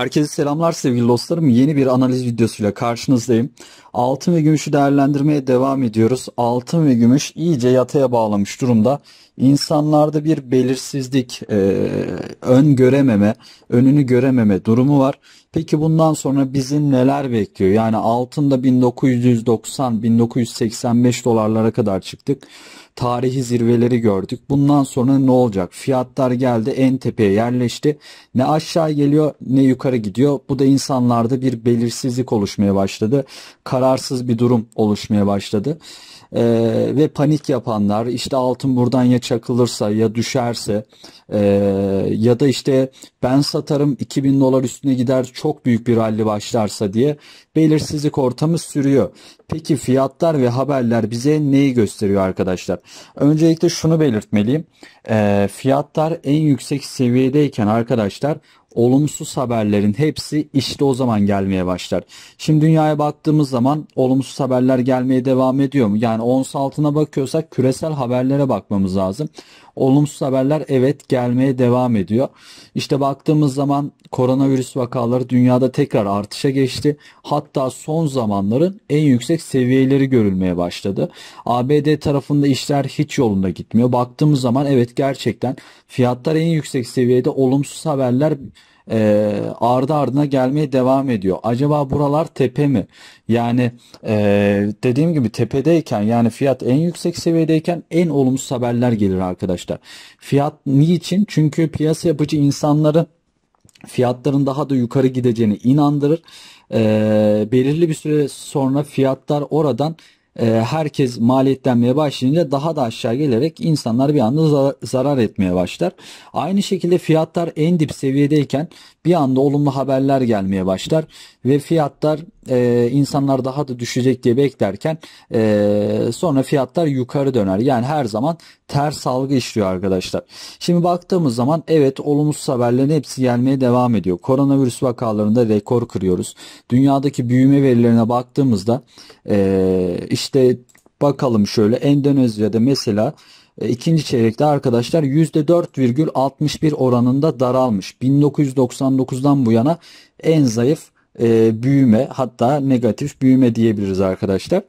Herkese selamlar sevgili dostlarım. Yeni bir analiz videosuyla karşınızdayım. Altın ve gümüşü değerlendirmeye devam ediyoruz. Altın ve gümüş iyice yataya bağlamış durumda. İnsanlarda bir belirsizlik, e, ön görememe, önünü görememe durumu var. Peki bundan sonra bizi neler bekliyor? Yani altında 1990-1985 dolarlara kadar çıktık tarihi zirveleri gördük. Bundan sonra ne olacak? Fiyatlar geldi en tepeye yerleşti. Ne aşağı geliyor ne yukarı gidiyor. Bu da insanlarda bir belirsizlik oluşmaya başladı. Kararsız bir durum oluşmaya başladı. Ee, ve panik yapanlar işte altın buradan ya çakılırsa ya düşerse e, ya da işte ben satarım 2000 dolar üstüne gider çok büyük bir rally başlarsa diye belirsizlik ortamı sürüyor. Peki fiyatlar ve haberler bize neyi gösteriyor arkadaşlar? Öncelikle şunu belirtmeliyim. E, fiyatlar en yüksek seviyedeyken arkadaşlar olumsuz haberlerin hepsi işte o zaman gelmeye başlar. Şimdi dünyaya baktığımız zaman olumsuz haberler gelmeye devam ediyor mu? Yani ons altına bakıyorsak küresel haberlere bakmamız lazım. Olumsuz haberler evet gelmeye devam ediyor. İşte baktığımız zaman koronavirüs vakaları dünyada tekrar artışa geçti. Hatta son zamanların en yüksek seviyeleri görülmeye başladı. ABD tarafında işler hiç yolunda gitmiyor. Baktığımız zaman evet gerçekten fiyatlar en yüksek seviyede olumsuz haberler e, ardı ardına gelmeye devam ediyor. Acaba buralar tepe mi? Yani e, dediğim gibi tepedeyken yani fiyat en yüksek seviyedeyken en olumsuz haberler gelir arkadaşlar. Fiyat niçin? Çünkü piyasa yapıcı insanların fiyatların daha da yukarı gideceğini inandırır. E, belirli bir süre sonra fiyatlar oradan ee, herkes maliyetlenmeye başlayınca daha da aşağı gelerek insanlar bir anda zarar etmeye başlar. Aynı şekilde fiyatlar en dip seviyedeyken bir anda olumlu haberler gelmeye başlar ve fiyatlar e, insanlar daha da düşecek diye beklerken e, sonra fiyatlar yukarı döner. Yani her zaman ters algı işliyor arkadaşlar. Şimdi baktığımız zaman evet olumsuz haberlerin hepsi gelmeye devam ediyor. Koronavirüs vakalarında rekor kırıyoruz. Dünyadaki büyüme verilerine baktığımızda e, işte bakalım şöyle Endonezya'da mesela e, ikinci çeyrekte arkadaşlar %4,61 oranında daralmış. 1999'dan bu yana en zayıf e, büyüme hatta negatif büyüme diyebiliriz arkadaşlar.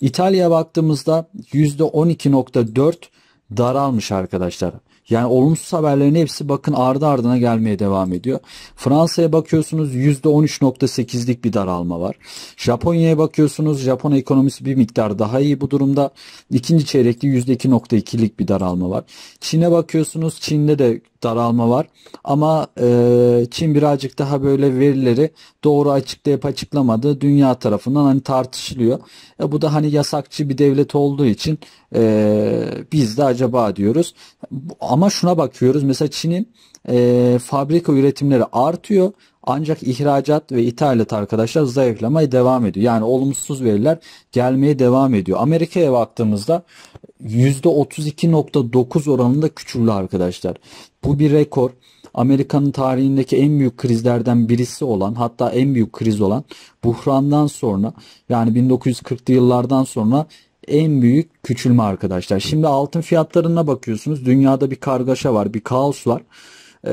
İtalya baktığımızda %12.4 daralmış arkadaşlar. Yani olumsuz haberlerin hepsi bakın ardı ardına gelmeye devam ediyor. Fransa'ya bakıyorsunuz %13.8'lik bir daralma var. Japonya'ya bakıyorsunuz Japon ekonomisi bir miktar daha iyi bu durumda. İkinci çeyrekte %2.2'lik bir daralma var. Çin'e bakıyorsunuz Çin'de de daralma var. Ama e, Çin birazcık daha böyle verileri doğru açıklayıp açıklamadı. Dünya tarafından hani tartışılıyor. E, bu da hani yasakçı bir devlet olduğu için e, biz de acaba diyoruz. Ama şuna bakıyoruz. Mesela Çin'in e, fabrika üretimleri artıyor ancak ihracat ve ithalat arkadaşlar zayıflamaya devam ediyor. Yani olumsuz veriler gelmeye devam ediyor. Amerika'ya baktığımızda %32.9 oranında küçüldü arkadaşlar. Bu bir rekor. Amerika'nın tarihindeki en büyük krizlerden birisi olan hatta en büyük kriz olan buhrandan sonra yani 1940'lı yıllardan sonra en büyük küçülme arkadaşlar. Şimdi altın fiyatlarına bakıyorsunuz. Dünyada bir kargaşa var, bir kaos var e,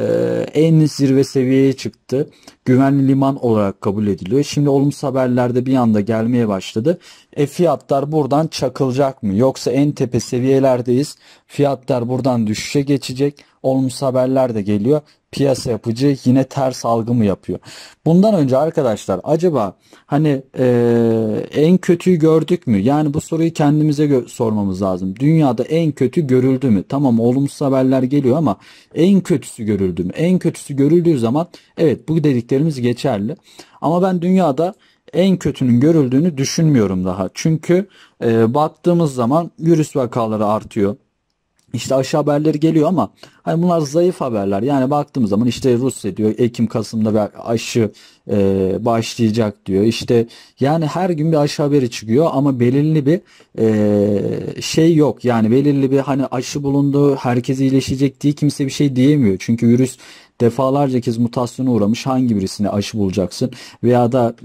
en zirve seviyeye çıktı. Güvenli liman olarak kabul ediliyor. Şimdi olumsuz de bir anda gelmeye başladı. E fiyatlar buradan çakılacak mı? Yoksa en tepe seviyelerdeyiz. Fiyatlar buradan düşüşe geçecek. Olumsuz haberler de geliyor. Piyasa yapıcı yine ters algı mı yapıyor? Bundan önce arkadaşlar acaba hani e, en kötüyü gördük mü? Yani bu soruyu kendimize sormamız lazım. Dünyada en kötü görüldü mü? Tamam olumsuz haberler geliyor ama en kötüsü görüldü mü? En kötüsü görüldüğü zaman evet bu dediklerimiz geçerli. Ama ben dünyada en kötünün görüldüğünü düşünmüyorum daha. Çünkü e, baktığımız zaman virüs vakaları artıyor. İşte aşağı haberleri geliyor ama hani bunlar zayıf haberler. Yani baktığımız zaman işte Rusya diyor Ekim Kasım'da bir aşı e, başlayacak diyor. İşte yani her gün bir aşağı haberi çıkıyor ama belirli bir e, şey yok. Yani belirli bir hani aşı bulundu herkes iyileşecek diye kimse bir şey diyemiyor. Çünkü virüs defalarca kez mutasyona uğramış hangi birisine aşı bulacaksın veya da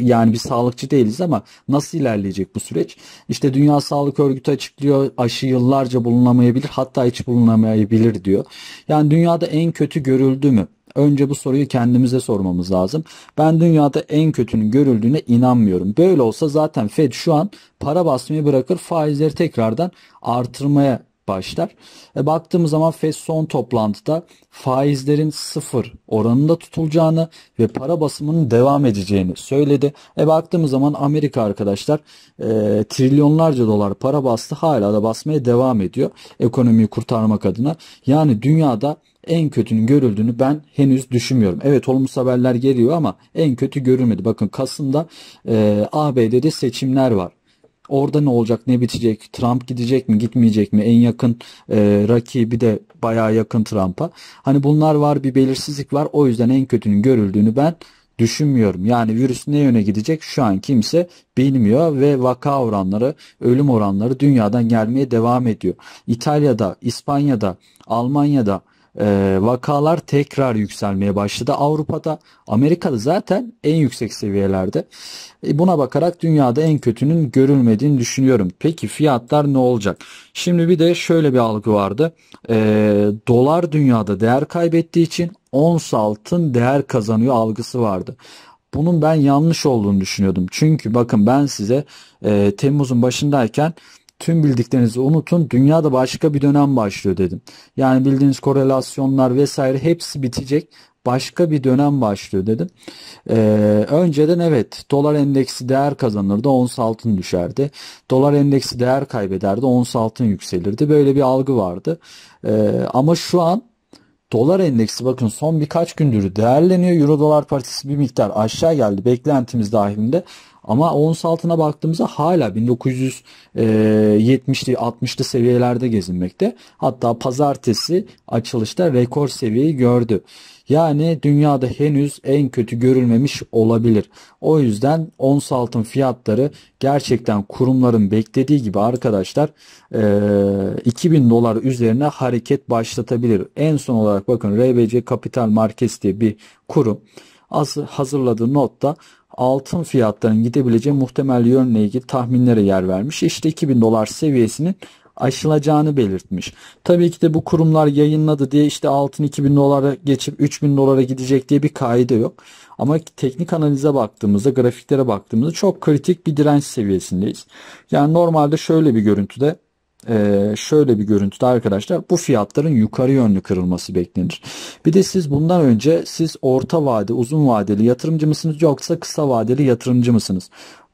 yani bir sağlıkçı değiliz ama nasıl ilerleyecek bu süreç? İşte Dünya Sağlık Örgütü açıklıyor aşı yıllarca bulunamayabilir hatta hiç bulunamayabilir diyor. Yani dünyada en kötü görüldü mü? Önce bu soruyu kendimize sormamız lazım. Ben dünyada en kötünün görüldüğüne inanmıyorum. Böyle olsa zaten Fed şu an para basmayı bırakır faizleri tekrardan artırmaya başlar. E, baktığımız zaman FED son toplantıda faizlerin sıfır oranında tutulacağını ve para basımının devam edeceğini söyledi. E, baktığımız zaman Amerika arkadaşlar e, trilyonlarca dolar para bastı hala da basmaya devam ediyor ekonomiyi kurtarmak adına. Yani dünyada en kötünün görüldüğünü ben henüz düşünmüyorum. Evet olumsuz haberler geliyor ama en kötü görülmedi. Bakın Kasım'da e, ABD'de seçimler var. Orada ne olacak, ne bitecek? Trump gidecek mi, gitmeyecek mi? En yakın e, rakibi de bayağı yakın Trump'a. Hani bunlar var, bir belirsizlik var. O yüzden en kötünün görüldüğünü ben düşünmüyorum. Yani virüs ne yöne gidecek şu an kimse bilmiyor ve vaka oranları, ölüm oranları dünyadan gelmeye devam ediyor. İtalya'da, İspanya'da, Almanya'da e, vakalar tekrar yükselmeye başladı. Avrupa'da, Amerika'da zaten en yüksek seviyelerde. E, buna bakarak dünyada en kötünün görülmediğini düşünüyorum. Peki fiyatlar ne olacak? Şimdi bir de şöyle bir algı vardı. E, dolar dünyada değer kaybettiği için ons altın değer kazanıyor algısı vardı. Bunun ben yanlış olduğunu düşünüyordum. Çünkü bakın ben size e, Temmuz'un başındayken Tüm bildiklerinizi unutun. Dünyada başka bir dönem başlıyor dedim. Yani bildiğiniz korelasyonlar vesaire hepsi bitecek. Başka bir dönem başlıyor dedim. Ee, önceden evet dolar endeksi değer kazanırdı ons altın düşerdi. Dolar endeksi değer kaybederdi ons altın yükselirdi. Böyle bir algı vardı. Ee, ama şu an Dolar endeksi bakın son birkaç gündür değerleniyor. Euro dolar paritesi bir miktar aşağı geldi. Beklentimiz dahilinde ama ons altına baktığımızda hala 1970'li e, 60'lı seviyelerde gezinmekte. Hatta pazartesi açılışta rekor seviyeyi gördü. Yani dünyada henüz en kötü görülmemiş olabilir. O yüzden ons altın fiyatları gerçekten kurumların beklediği gibi arkadaşlar 2000 e, dolar üzerine hareket başlatabilir. En son olarak bakın RBC Capital Markets diye bir kurum hazırladığı notta altın fiyatlarının gidebileceği muhtemel yönle ilgili tahminlere yer vermiş. İşte 2000 dolar seviyesinin aşılacağını belirtmiş. Tabii ki de bu kurumlar yayınladı diye işte altın 2000 dolara geçip 3000 dolara gidecek diye bir kaide yok. Ama teknik analize baktığımızda, grafiklere baktığımızda çok kritik bir direnç seviyesindeyiz. Yani normalde şöyle bir görüntüde ee, şöyle bir görüntüde arkadaşlar bu fiyatların yukarı yönlü kırılması beklenir. Bir de siz bundan önce siz orta vade uzun vadeli yatırımcı mısınız yoksa kısa vadeli yatırımcı mısınız?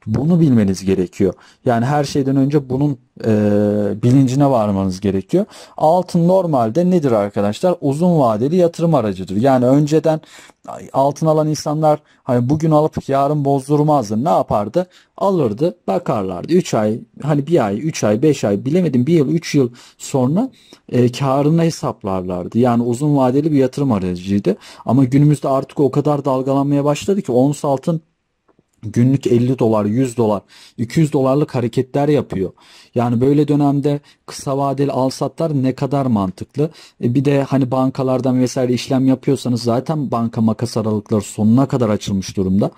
Bunu bilmeniz gerekiyor. Yani her şeyden önce bunun e, bilincine varmanız gerekiyor. Altın normalde nedir arkadaşlar? Uzun vadeli yatırım aracıdır. Yani önceden altın alan insanlar hani bugün alıp yarın bozdurmazdı. Ne yapardı? Alırdı, bakarlardı. 3 ay, hani bir ay, 3 ay, 5 ay bilemedim bir yıl, 3 yıl sonra e, karını hesaplarlardı. Yani uzun vadeli bir yatırım aracıydı. Ama günümüzde artık o kadar dalgalanmaya başladı ki ons altın günlük 50 dolar, 100 dolar, 200 dolarlık hareketler yapıyor. Yani böyle dönemde kısa vadeli al-satlar ne kadar mantıklı? E bir de hani bankalardan vesaire işlem yapıyorsanız zaten banka makas aralıkları sonuna kadar açılmış durumda.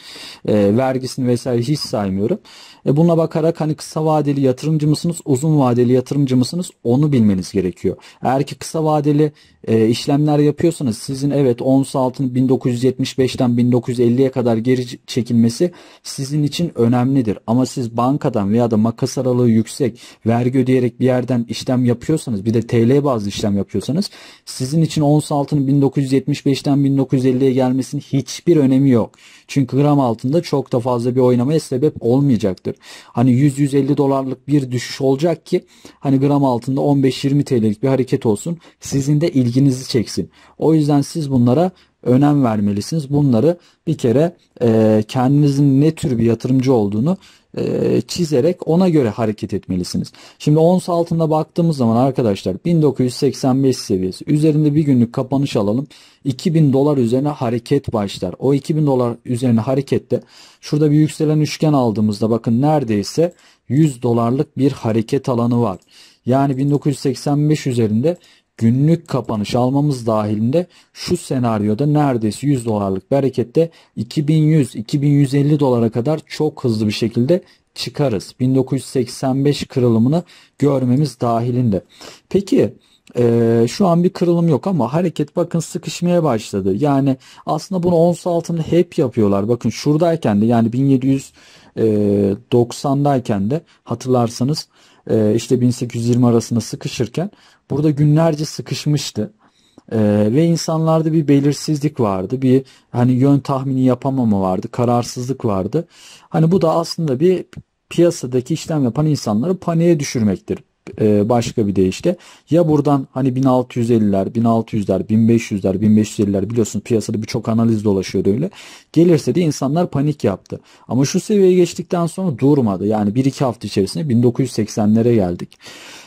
E, vergisini vesaire hiç saymıyorum. E buna bakarak hani kısa vadeli yatırımcı mısınız, uzun vadeli yatırımcı mısınız onu bilmeniz gerekiyor. Eğer ki kısa vadeli e, işlemler yapıyorsanız sizin evet ons altın 1975'ten 1950'ye kadar geri çekilmesi sizin için önemlidir. Ama siz bankadan veya da makas aralığı yüksek vergi ödeyerek bir yerden işlem yapıyorsanız bir de TL bazlı işlem yapıyorsanız sizin için ons altının 1975'ten 1950'ye gelmesinin hiçbir önemi yok. Çünkü gram altında çok da fazla bir oynamaya sebep olmayacaktır. Hani 100-150 dolarlık bir düşüş olacak ki hani gram altında 15-20 TL'lik bir hareket olsun. Sizin de ilginizi çeksin. O yüzden siz bunlara önem vermelisiniz. Bunları bir kere e, kendinizin ne tür bir yatırımcı olduğunu e, çizerek ona göre hareket etmelisiniz. Şimdi ons altında baktığımız zaman arkadaşlar 1985 seviyesi üzerinde bir günlük kapanış alalım. 2000 dolar üzerine hareket başlar. O 2000 dolar üzerine harekette şurada bir yükselen üçgen aldığımızda bakın neredeyse 100 dolarlık bir hareket alanı var. Yani 1985 üzerinde günlük kapanış almamız dahilinde şu senaryoda neredeyse 100 dolarlık bir harekette 2100-2150 dolara kadar çok hızlı bir şekilde çıkarız. 1985 kırılımını görmemiz dahilinde. Peki ee, şu an bir kırılım yok ama hareket bakın sıkışmaya başladı. Yani aslında bunu ons altında hep yapıyorlar. Bakın şuradayken de yani 1790'dayken e, de hatırlarsanız e, işte 1820 arasında sıkışırken burada günlerce sıkışmıştı. E, ve insanlarda bir belirsizlik vardı. Bir hani yön tahmini yapamama vardı. Kararsızlık vardı. Hani bu da aslında bir piyasadaki işlem yapan insanları paniğe düşürmektir e, başka bir deyişle ya buradan hani 1650'ler, 1600'ler, 1500'ler, 1550'ler biliyorsun piyasada birçok analiz dolaşıyordu öyle. Gelirse de insanlar panik yaptı. Ama şu seviyeye geçtikten sonra durmadı. Yani 1-2 hafta içerisinde 1980'lere geldik.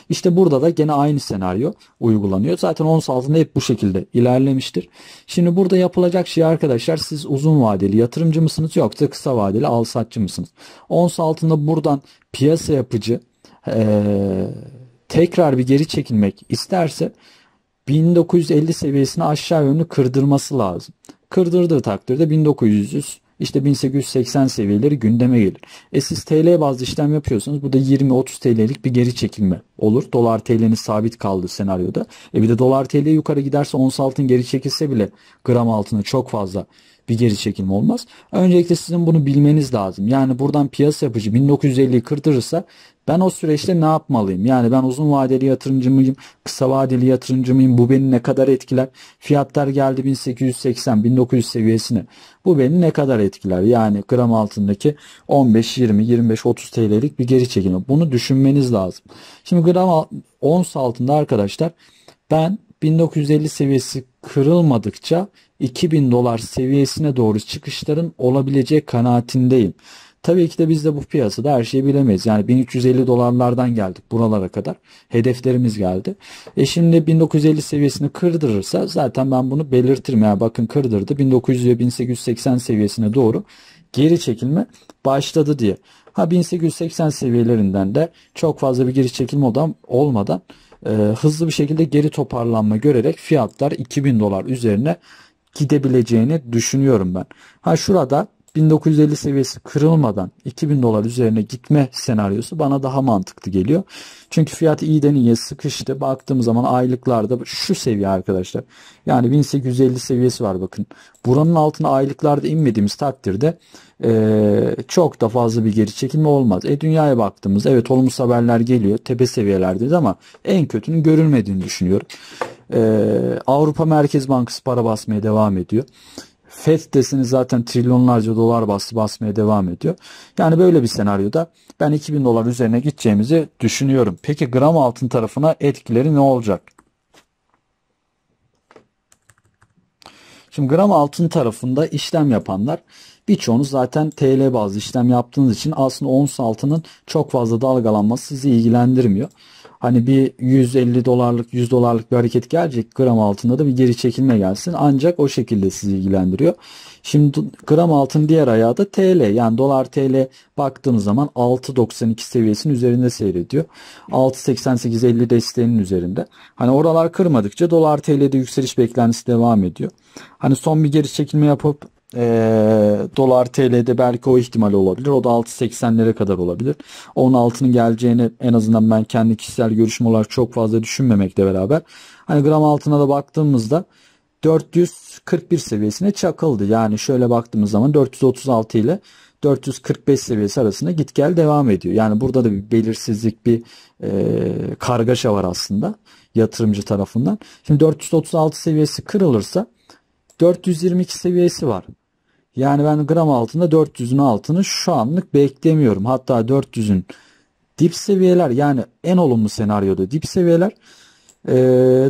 İşte burada da gene aynı senaryo uygulanıyor. Zaten ons altında hep bu şekilde ilerlemiştir. Şimdi burada yapılacak şey arkadaşlar siz uzun vadeli yatırımcı mısınız yoksa kısa vadeli al satçı mısınız? Ons altında buradan piyasa yapıcı e, tekrar bir geri çekilmek isterse 1950 seviyesini aşağı yönlü kırdırması lazım. Kırdırdığı takdirde 1900 işte 1880 seviyeleri gündeme gelir. E siz TL bazlı işlem yapıyorsanız bu da 20-30 TL'lik bir geri çekilme olur. Dolar TL'nin sabit kaldığı senaryoda. E bir de dolar TL yukarı giderse ons altın geri çekilse bile gram altına çok fazla bir geri çekilme olmaz. Öncelikle sizin bunu bilmeniz lazım. Yani buradan piyasa yapıcı 1950'yi kırdırırsa ben o süreçte ne yapmalıyım? Yani ben uzun vadeli yatırımcı mıyım? Kısa vadeli yatırımcı mıyım? Bu beni ne kadar etkiler? Fiyatlar geldi 1880-1900 seviyesine. Bu beni ne kadar etkiler? Yani gram altındaki 15-20-25-30 TL'lik bir geri çekilme. Bunu düşünmeniz lazım. Şimdi gram ons altında arkadaşlar ben 1950 seviyesi kırılmadıkça 2000 dolar seviyesine doğru çıkışların olabileceği kanaatindeyim. Tabii ki de biz de bu piyasada her şeyi bilemeyiz. Yani 1350 dolarlardan geldik buralara kadar. Hedeflerimiz geldi. E şimdi 1950 seviyesini kırdırırsa zaten ben bunu belirtirim. Yani bakın kırdırdı. 1900 ve 1880 seviyesine doğru geri çekilme başladı diye. Ha 1880 seviyelerinden de çok fazla bir geri çekilme odan olmadan e, hızlı bir şekilde geri toparlanma görerek fiyatlar 2000 dolar üzerine gidebileceğini düşünüyorum ben. Ha şurada 1950 seviyesi kırılmadan 2000 dolar üzerine gitme senaryosu bana daha mantıklı geliyor. Çünkü fiyat iyiden iyiye sıkıştı. baktığımız zaman aylıklarda şu seviye arkadaşlar. Yani 1850 seviyesi var bakın. Buranın altına aylıklarda inmediğimiz takdirde ee, çok da fazla bir geri çekilme olmaz. E dünyaya baktığımız evet olumsuz haberler geliyor. Tepe seviyelerdeyiz ama en kötünün görülmediğini düşünüyorum. Ee, Avrupa Merkez Bankası para basmaya devam ediyor. FED desini zaten trilyonlarca dolar bastı basmaya devam ediyor. Yani böyle bir senaryoda ben 2000 dolar üzerine gideceğimizi düşünüyorum. Peki gram altın tarafına etkileri ne olacak? Şimdi gram altın tarafında işlem yapanlar birçoğunuz zaten TL bazlı işlem yaptığınız için aslında ons altının çok fazla dalgalanması sizi ilgilendirmiyor. Hani bir 150 dolarlık 100 dolarlık bir hareket gelecek gram altında da bir geri çekilme gelsin. Ancak o şekilde sizi ilgilendiriyor. Şimdi gram altın diğer ayağı da TL. Yani dolar TL baktığınız zaman 6.92 seviyesinin üzerinde seyrediyor. 6.88.50 desteğinin üzerinde. Hani oralar kırmadıkça dolar TL'de yükseliş beklentisi devam ediyor. Hani son bir geri çekilme yapıp e, dolar TL'de belki o ihtimal olabilir. O da 6.80'lere kadar olabilir. altının geleceğini en azından ben kendi kişisel görüşüm olarak çok fazla düşünmemekle beraber hani gram altına da baktığımızda 441 seviyesine çakıldı. Yani şöyle baktığımız zaman 436 ile 445 seviyesi arasında git gel devam ediyor. Yani burada da bir belirsizlik bir e, kargaşa var aslında yatırımcı tarafından. Şimdi 436 seviyesi kırılırsa 422 seviyesi var. Yani ben gram altında 400'ün altını şu anlık beklemiyorum. Hatta 400'ün dip seviyeler yani en olumlu senaryoda dip seviyeler ee,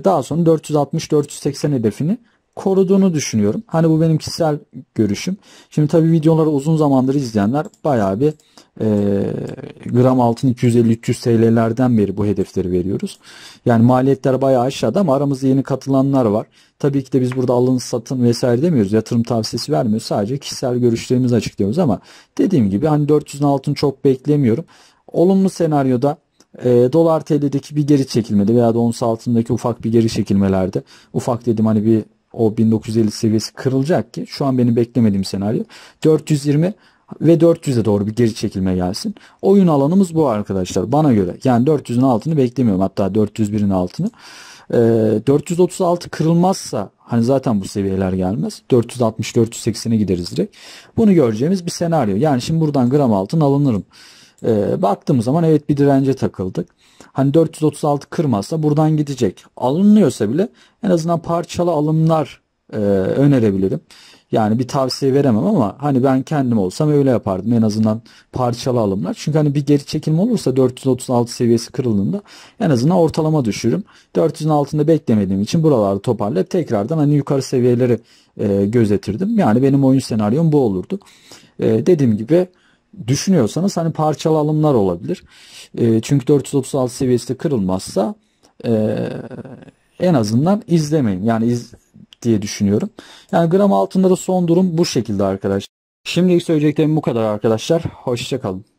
daha sonra 460-480 hedefini koruduğunu düşünüyorum. Hani bu benim kişisel görüşüm. Şimdi tabi videoları uzun zamandır izleyenler bayağı bir e, gram altın 250-300 TL'lerden beri bu hedefleri veriyoruz. Yani maliyetler bayağı aşağıda ama aramızda yeni katılanlar var. Tabii ki de biz burada alın satın vesaire demiyoruz. Yatırım tavsiyesi vermiyoruz. Sadece kişisel görüşlerimizi açıklıyoruz ama dediğim gibi hani 400'ün altın çok beklemiyorum. Olumlu senaryoda e, dolar TL'deki bir geri çekilmede veya da ons altındaki ufak bir geri çekilmelerde ufak dedim hani bir o 1950 seviyesi kırılacak ki şu an benim beklemediğim senaryo 420 ve 400'e doğru bir geri çekilme gelsin. Oyun alanımız bu arkadaşlar bana göre. Yani 400'ün altını beklemiyorum hatta 401'in altını. Ee, 436 kırılmazsa hani zaten bu seviyeler gelmez. 460-480'e gideriz direkt. Bunu göreceğimiz bir senaryo. Yani şimdi buradan gram altın alınırım. E, baktığımız zaman evet bir dirence takıldık. Hani 436 kırmazsa buradan gidecek. Alınıyorsa bile en azından parçalı alımlar e, önerebilirim. Yani bir tavsiye veremem ama hani ben kendim olsam öyle yapardım en azından parçalı alımlar. Çünkü hani bir geri çekilme olursa 436 seviyesi kırıldığında en azından ortalama düşürüm. 400'ün altında beklemediğim için buralarda toparlayıp tekrardan hani yukarı seviyeleri e, gözetirdim. Yani benim oyun senaryom bu olurdu. E, dediğim gibi düşünüyorsanız hani parçalı olabilir. E, çünkü 436 seviyesi kırılmazsa e, en azından izlemeyin. Yani iz diye düşünüyorum. Yani gram altında da son durum bu şekilde arkadaşlar. Şimdilik söyleyeceklerim bu kadar arkadaşlar. Hoşçakalın.